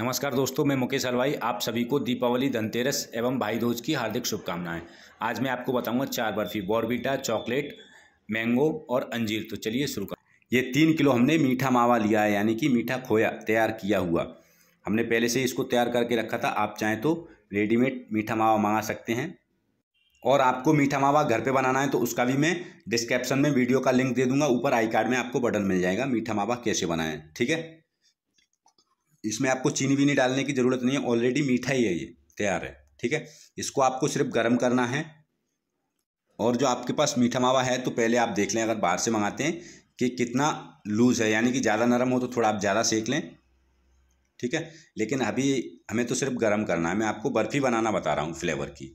नमस्कार दोस्तों मैं मुकेश हलवाई आप सभी को दीपावली धनतेरस एवं भाई दूज की हार्दिक शुभकामनाएं आज मैं आपको बताऊंगा चार बर्फी बॉर्बिटा चॉकलेट मैंगो और अंजीर तो चलिए शुरू कर ये तीन किलो हमने मीठा मावा लिया है यानी कि मीठा खोया तैयार किया हुआ हमने पहले से इसको तैयार करके रखा था आप चाहें तो रेडीमेड मीठा मावा मंगा सकते हैं और आपको मीठा मावा घर पे बनाना है तो उसका भी मैं डिस्क्रिप्शन में वीडियो का लिंक दे दूंगा ऊपर आई कार्ड में आपको बटन मिल जाएगा मीठा मावा कैसे बनाएं ठीक है इसमें आपको चीनी भी नहीं डालने की ज़रूरत नहीं है ऑलरेडी मीठा ही है ये तैयार है ठीक है इसको आपको सिर्फ गर्म करना है और जो आपके पास मीठा मावा है तो पहले आप देख लें अगर बाहर से मंगाते हैं कि कितना लूज़ है यानी कि ज़्यादा नरम हो तो थोड़ा आप ज़्यादा सेक लें ठीक है लेकिन अभी हमें तो सिर्फ गर्म करना है मैं आपको बर्फ़ी बनाना बता रहा हूँ फ्लेवर की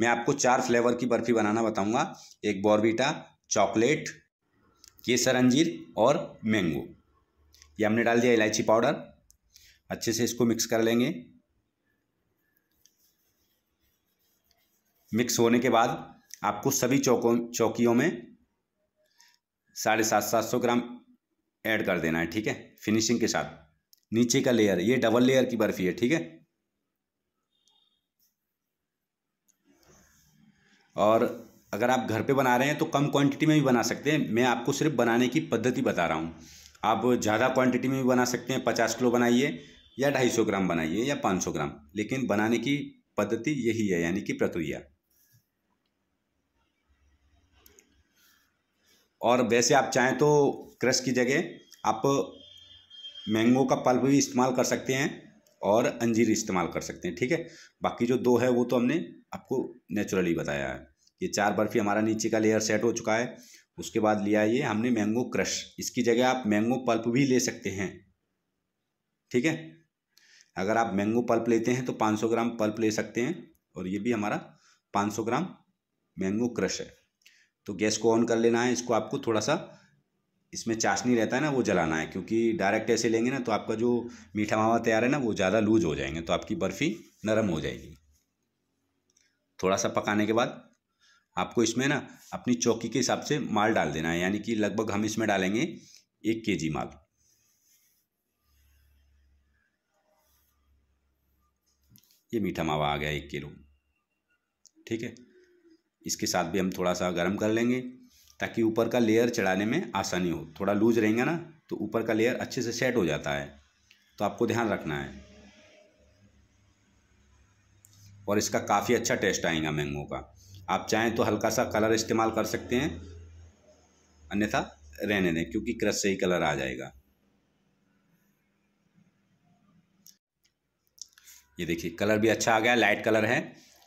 मैं आपको चार फ्लेवर की बर्फ़ी बनाना बताऊँगा एक बॉर्बीटा चॉकलेट केसर अंजीर और मैंगो ये हमने डाल दिया इलायची पाउडर अच्छे से इसको मिक्स कर लेंगे मिक्स होने के बाद आपको सभी चौकों चौकियों में साढ़े सात सात सौ ग्राम ऐड कर देना है ठीक है फिनिशिंग के साथ नीचे का लेयर ये डबल लेयर की बर्फ़ी है ठीक है और अगर आप घर पे बना रहे हैं तो कम क्वांटिटी में भी बना सकते हैं मैं आपको सिर्फ बनाने की पद्धति बता रहा हूँ आप ज़्यादा क्वांटिटी में भी बना सकते हैं पचास किलो बनाइए या सौ ग्राम बनाइए या सौ ग्राम लेकिन बनाने की पद्धति यही है यानी कि प्रक्रिया और वैसे आप चाहें तो क्रश की जगह आप मैंगो का पल्प भी इस्तेमाल कर सकते हैं और अंजीर इस्तेमाल कर सकते हैं ठीक है बाकी जो दो है वो तो हमने आपको नेचुरली बताया है ये चार बर्फ़ी हमारा नीचे का लेयर सेट हो चुका है उसके बाद लिया ये हमने मैंगो क्रश इसकी जगह आप मैंगो पल्प भी ले सकते हैं ठीक है अगर आप मैंगो पल्प लेते हैं तो 500 ग्राम पल्प ले सकते हैं और ये भी हमारा 500 ग्राम मैंगो क्रश है तो गैस को ऑन कर लेना है इसको आपको थोड़ा सा इसमें चाशनी रहता है ना वो जलाना है क्योंकि डायरेक्ट ऐसे लेंगे ना तो आपका जो मीठा मावा तैयार है ना वो ज़्यादा लूज हो जाएंगे तो आपकी बर्फ़ी नरम हो जाएगी थोड़ा सा पकाने के बाद आपको इसमें ना अपनी चौकी के हिसाब से माल डाल देना है यानी कि लगभग हम इसमें डालेंगे एक के जी माल ये मीठा मावा आ गया एक किलो ठीक है इसके साथ भी हम थोड़ा सा गर्म कर लेंगे ताकि ऊपर का लेयर चढ़ाने में आसानी हो थोड़ा लूज रहेंगे ना तो ऊपर का लेयर अच्छे से सेट हो जाता है तो आपको ध्यान रखना है और इसका काफ़ी अच्छा टेस्ट आएगा मैंगो का आप चाहें तो हल्का सा कलर इस्तेमाल कर सकते हैं अन्यथा रहने दें क्योंकि क्रश से ही कलर आ जाएगा ये देखिए कलर भी अच्छा आ गया लाइट कलर है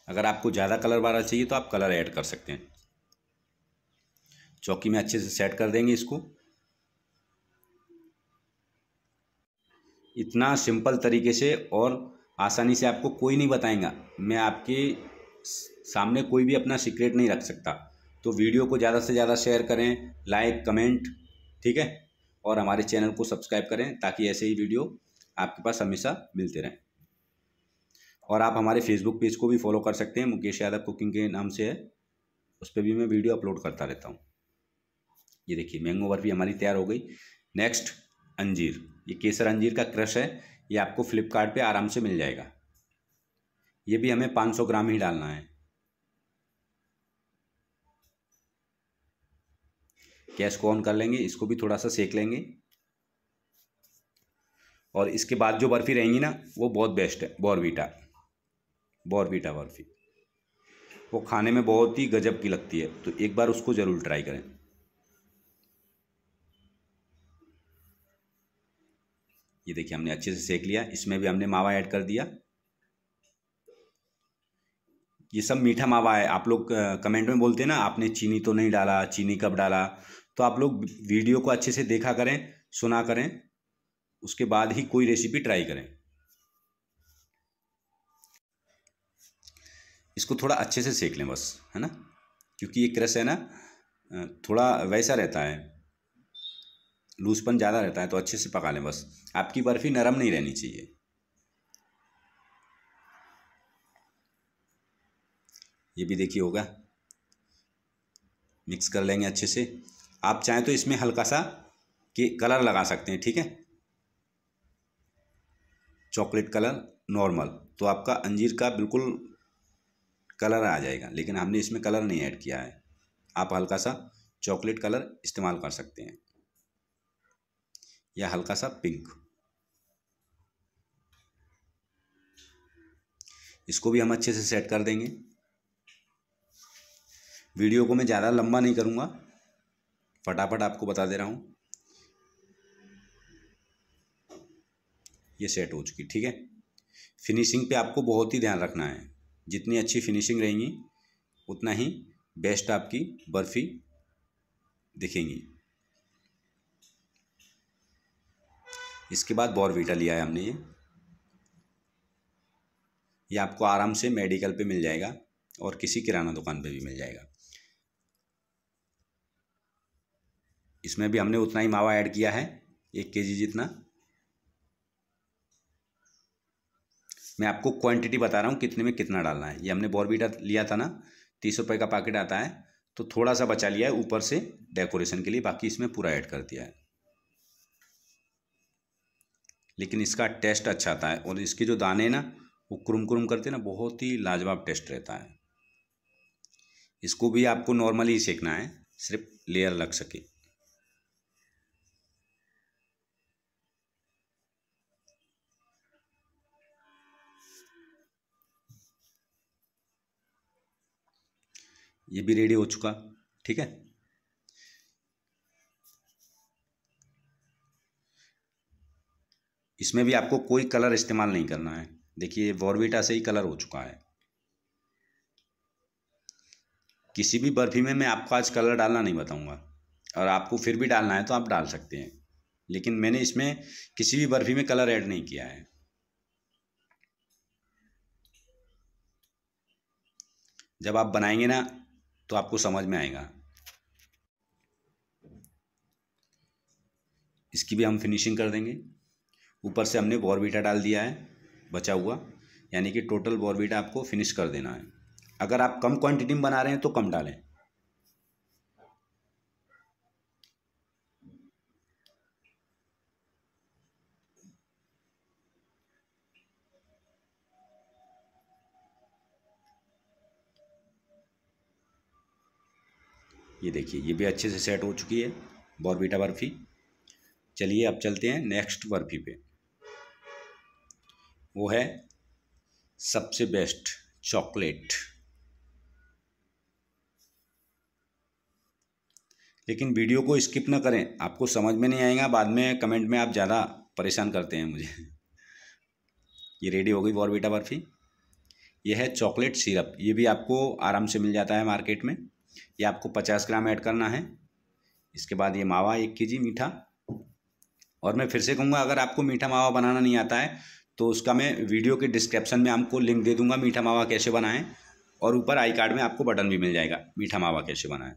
अगर आपको ज़्यादा कलर वाला चाहिए तो आप कलर ऐड कर सकते हैं चौकी में अच्छे से सेट कर देंगे इसको इतना सिंपल तरीके से और आसानी से आपको कोई नहीं बताएगा मैं आपके सामने कोई भी अपना सीक्रेट नहीं रख सकता तो वीडियो को ज़्यादा से ज़्यादा शेयर करें लाइक कमेंट ठीक है और हमारे चैनल को सब्सक्राइब करें ताकि ऐसे ही वीडियो आपके पास हमेशा मिलते रहें और आप हमारे फेसबुक पेज को भी फॉलो कर सकते हैं मुकेश यादव कुकिंग के नाम से है उस पर भी मैं वीडियो अपलोड करता रहता हूँ ये देखिए मैंगो बर्फी हमारी तैयार हो गई नेक्स्ट अंजीर ये केसर अंजीर का क्रश है ये आपको फ्लिपकार्ट पे आराम से मिल जाएगा ये भी हमें 500 ग्राम ही डालना है गैस को ऑन कर लेंगे इसको भी थोड़ा सा सेक लेंगे और इसके बाद जो बर्फ़ी रहेंगी ना वो बहुत बेस्ट है बॉर्विटा बॉर्बिटा बर्फी वो खाने में बहुत ही गजब की लगती है तो एक बार उसको ज़रूर ट्राई करें ये देखिए हमने अच्छे से सेक लिया इसमें भी हमने मावा ऐड कर दिया ये सब मीठा मावा है आप लोग कमेंट में बोलते हैं ना आपने चीनी तो नहीं डाला चीनी कब डाला तो आप लोग वीडियो को अच्छे से देखा करें सुना करें उसके बाद ही कोई रेसिपी ट्राई करें इसको थोड़ा अच्छे से सेक लें बस है ना क्योंकि ये क्रश है ना थोड़ा वैसा रहता है लूजपन ज़्यादा रहता है तो अच्छे से पका लें बस आपकी बर्फ़ी नरम नहीं रहनी चाहिए ये भी देखिए होगा मिक्स कर लेंगे अच्छे से आप चाहें तो इसमें हल्का सा के कलर लगा सकते हैं ठीक है चॉकलेट कलर नॉर्मल तो आपका अंजीर का बिल्कुल कलर आ जाएगा लेकिन हमने इसमें कलर नहीं ऐड किया है आप हल्का सा चॉकलेट कलर इस्तेमाल कर सकते हैं या हल्का सा पिंक इसको भी हम अच्छे से सेट कर देंगे वीडियो को मैं ज़्यादा लंबा नहीं करूँगा फटाफट आपको बता दे रहा हूँ ये सेट हो चुकी ठीक है फिनिशिंग पे आपको बहुत ही ध्यान रखना है जितनी अच्छी फिनिशिंग रहेंगी उतना ही बेस्ट आपकी बर्फ़ी दिखेंगी इसके बाद बॉर्विटा लिया है हमने ये ये आपको आराम से मेडिकल पे मिल जाएगा और किसी किराना दुकान पे भी मिल जाएगा इसमें भी हमने उतना ही मावा ऐड किया है एक केजी जितना मैं आपको क्वांटिटी बता रहा हूँ कितने में कितना डालना है ये हमने बॉर्बीटा लिया था ना तीस रुपये का पैकेट आता है तो थोड़ा सा बचा लिया है ऊपर से डेकोरेशन के लिए बाकी इसमें पूरा ऐड कर दिया है लेकिन इसका टेस्ट अच्छा आता है और इसके जो दाने ना वो क्रुम क्रुम करते ना बहुत ही लाजवाब टेस्ट रहता है इसको भी आपको नॉर्मली सेकना है सिर्फ लेयर लग सके ये भी रेडी हो चुका ठीक है इसमें भी आपको कोई कलर इस्तेमाल नहीं करना है देखिए वॉरविटा से ही कलर हो चुका है किसी भी बर्फ़ी में मैं आपको आज कलर डालना नहीं बताऊंगा और आपको फिर भी डालना है तो आप डाल सकते हैं लेकिन मैंने इसमें किसी भी बर्फ़ी में कलर ऐड नहीं किया है जब आप बनाएंगे ना तो आपको समझ में आएगा इसकी भी हम फिनिशिंग कर देंगे ऊपर से हमने बॉरबीटा डाल दिया है बचा हुआ यानी कि टोटल बॉरबीटा आपको फिनिश कर देना है अगर आप कम क्वांटिटी में बना रहे हैं तो कम डालें ये देखिए ये भी अच्छे से सेट हो चुकी है बॉर्बिटा बर्फी चलिए अब चलते हैं नेक्स्ट बर्फी पे वो है सबसे बेस्ट चॉकलेट लेकिन वीडियो को स्किप ना करें आपको समझ में नहीं आएगा बाद में कमेंट में आप ज़्यादा परेशान करते हैं मुझे ये रेडी हो गई बॉर्बिटा बर्फ़ी यह है चॉकलेट सिरप ये भी आपको आराम से मिल जाता है मार्केट में ये आपको पचास ग्राम ऐड करना है इसके बाद ये मावा एक के जी मीठा और मैं फिर से कहूँगा अगर आपको मीठा मावा बनाना नहीं आता है तो उसका मैं वीडियो के डिस्क्रिप्शन में आपको लिंक दे दूंगा मीठा मावा कैसे बनाएं और ऊपर आई कार्ड में आपको बटन भी मिल जाएगा मीठा मावा कैसे बनाएं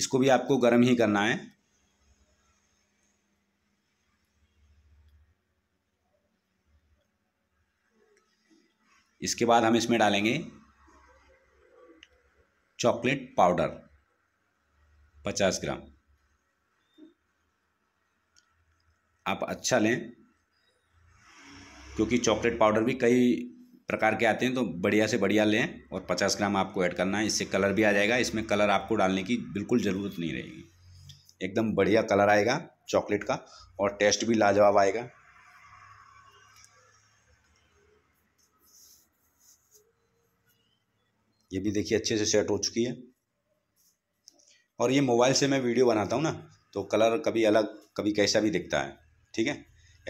इसको भी आपको गर्म ही करना है इसके बाद हम इसमें डालेंगे चॉकलेट पाउडर पचास ग्राम आप अच्छा लें क्योंकि चॉकलेट पाउडर भी कई प्रकार के आते हैं तो बढ़िया से बढ़िया लें और पचास ग्राम आपको ऐड करना है इससे कलर भी आ जाएगा इसमें कलर आपको डालने की बिल्कुल ज़रूरत नहीं रहेगी एकदम बढ़िया कलर आएगा चॉकलेट का और टेस्ट भी लाजवाब आएगा ये भी देखिए अच्छे से सेट हो चुकी है और ये मोबाइल से मैं वीडियो बनाता हूँ ना तो कलर कभी अलग कभी कैसा भी दिखता है ठीक है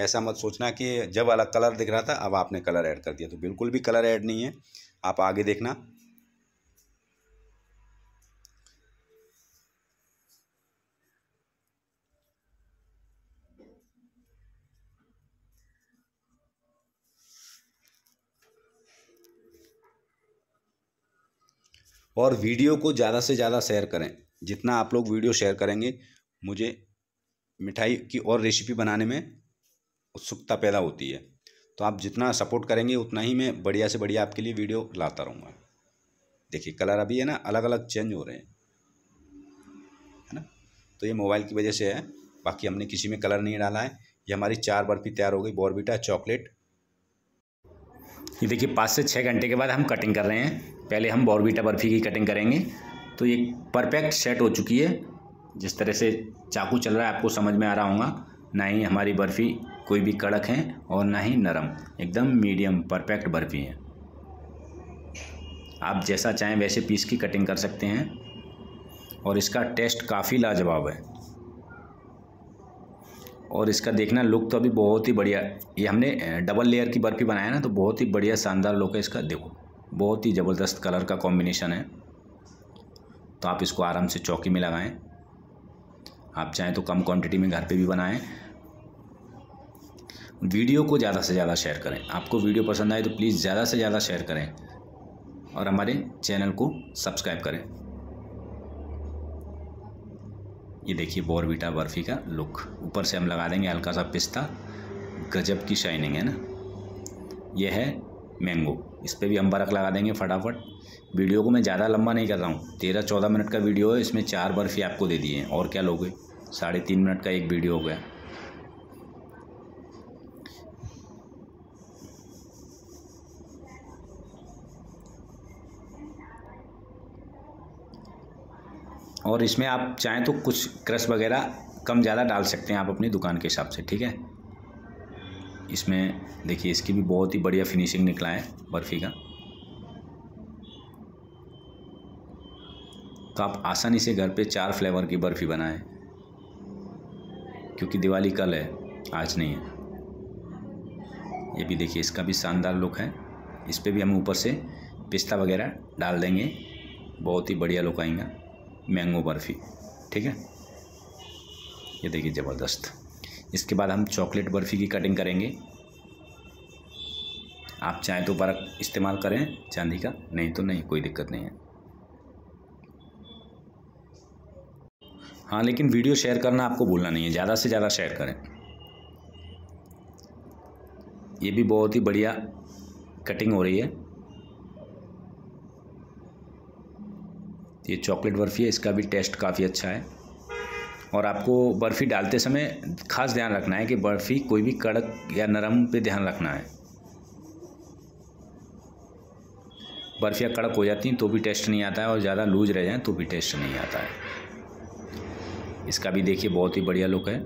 ऐसा मत सोचना कि जब अलग कलर दिख रहा था अब आपने कलर ऐड कर दिया तो बिल्कुल भी कलर ऐड नहीं है आप आगे देखना और वीडियो को ज़्यादा से ज़्यादा शेयर करें जितना आप लोग वीडियो शेयर करेंगे मुझे मिठाई की और रेसिपी बनाने में उत्सुकता पैदा होती है तो आप जितना सपोर्ट करेंगे उतना ही मैं बढ़िया से बढ़िया आपके लिए वीडियो लाता रहूँगा देखिए कलर अभी है ना अलग अलग चेंज हो रहे हैं है ना तो ये मोबाइल की वजह से है बाकी हमने किसी में कलर नहीं डाला है ये हमारी चार बर्फ़ी तैयार हो गई बॉर्बिटा चॉकलेट ये देखिए पाँच से छः घंटे के बाद हम कटिंग कर रहे हैं पहले हम बॉर्बीटा बर्फ़ी की कटिंग करेंगे तो ये परफेक्ट सेट हो चुकी है जिस तरह से चाकू चल रहा है आपको समझ में आ रहा होगा ना ही हमारी बर्फ़ी कोई भी कड़क है और ना ही नरम एकदम मीडियम परफेक्ट बर्फ़ी है आप जैसा चाहें वैसे पीस की कटिंग कर सकते हैं और इसका टेस्ट काफ़ी लाजवाब है और इसका देखना लुक तो अभी बहुत ही बढ़िया ये हमने डबल लेयर की बर्फ़ी बनाया ना तो बहुत ही बढ़िया शानदार लुक है इसका देखो बहुत ही ज़बरदस्त कलर का कॉम्बिनेशन है तो आप इसको आराम से चौकी में लगाएं आप चाहें तो कम क्वांटिटी में घर पे भी बनाएं वीडियो को ज़्यादा से ज़्यादा शेयर करें आपको वीडियो पसंद आए तो प्लीज़ ज़्यादा से ज़्यादा शेयर करें और हमारे चैनल को सब्सक्राइब करें ये देखिए बॉर्बिटा बर्फ़ी का लुक ऊपर से हम लगा देंगे हल्का सा पिस्ता गजब की शाइनिंग है ना ये है मैंगो इस पर भी हम बर्फ़ लगा देंगे फटाफट वीडियो को मैं ज़्यादा लंबा नहीं कर रहा हूँ तेरह चौदह मिनट का वीडियो है इसमें चार बर्फ़ी आपको दे दिए हैं और क्या लोगे साढ़े तीन मिनट का एक वीडियो हो गया और इसमें आप चाहें तो कुछ क्रश वगैरह कम ज़्यादा डाल सकते हैं आप अपनी दुकान के हिसाब से ठीक है इसमें देखिए इसकी भी बहुत ही बढ़िया फिनिशिंग निकला है बर्फ़ी का तो आप आसानी से घर पे चार फ्लेवर की बर्फ़ी बनाएं क्योंकि दिवाली कल है आज नहीं है ये भी देखिए इसका भी शानदार लुक है इस पर भी हम ऊपर से पिस्ता वगैरह डाल देंगे बहुत ही बढ़िया लुक आएगा मैंगो बर्फ़ी ठीक है ये देखिए ज़बरदस्त इसके बाद हम चॉकलेट बर्फ़ी की कटिंग करेंगे आप चाहे तो बर्फ इस्तेमाल करें चांदी का नहीं तो नहीं कोई दिक्कत नहीं है हाँ लेकिन वीडियो शेयर करना आपको भूलना नहीं है ज़्यादा से ज़्यादा शेयर करें ये भी बहुत ही बढ़िया कटिंग हो रही है ये चॉकलेट बर्फ़ी है इसका भी टेस्ट काफ़ी अच्छा है और आपको बर्फ़ी डालते समय खास ध्यान रखना है कि बर्फ़ी कोई भी कड़क या नरम पे ध्यान रखना है बर्फियाँ कड़क हो जाती हैं तो भी टेस्ट नहीं आता है और ज़्यादा लूज रह जाएँ तो भी टेस्ट नहीं आता है इसका भी देखिए बहुत ही बढ़िया लुक है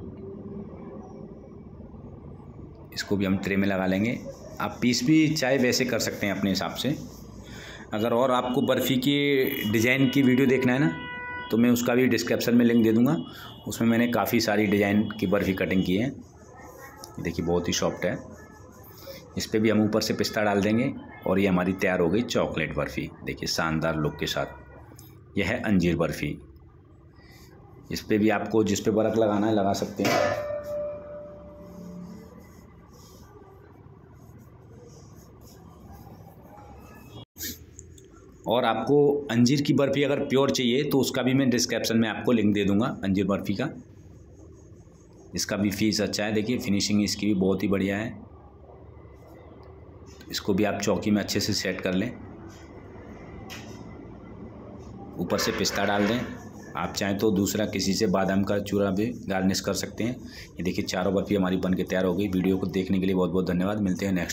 इसको भी हम ट्रे में लगा लेंगे आप पीस भी चाय वैसे कर सकते हैं अपने हिसाब से अगर और आपको बर्फ़ी की डिज़ाइन की वीडियो देखना है ना तो मैं उसका भी डिस्क्रिप्शन में लिंक दे दूँगा उसमें मैंने काफ़ी सारी डिज़ाइन की बर्फ़ी कटिंग की है देखिए बहुत ही सॉफ्ट है इस पर भी हम ऊपर से पिस्ता डाल देंगे और ये हमारी तैयार हो गई चॉकलेट बर्फ़ी देखिए शानदार लुक के साथ यह है अंजीर बर्फ़ी इस पर भी आपको जिस पर बर्फ लगाना है लगा सकते हैं और आपको अंजीर की बर्फ़ी अगर प्योर चाहिए तो उसका भी मैं डिस्क्रिप्शन में आपको लिंक दे दूँगा अंजीर बर्फ़ी का इसका भी फीस अच्छा है देखिए फिनिशिंग इसकी भी बहुत ही बढ़िया है इसको भी आप चौकी में अच्छे से सेट कर लें ऊपर से पिस्ता डाल दें आप चाहें तो दूसरा किसी से बादाम का चूरा भी गार्निश कर सकते हैं ये देखिए चारों बर्फ़ी हमारी बन के तैयार हो गई वीडियो को देखने के लिए बहुत बहुत धन्यवाद मिलते हैं नेक्स्ट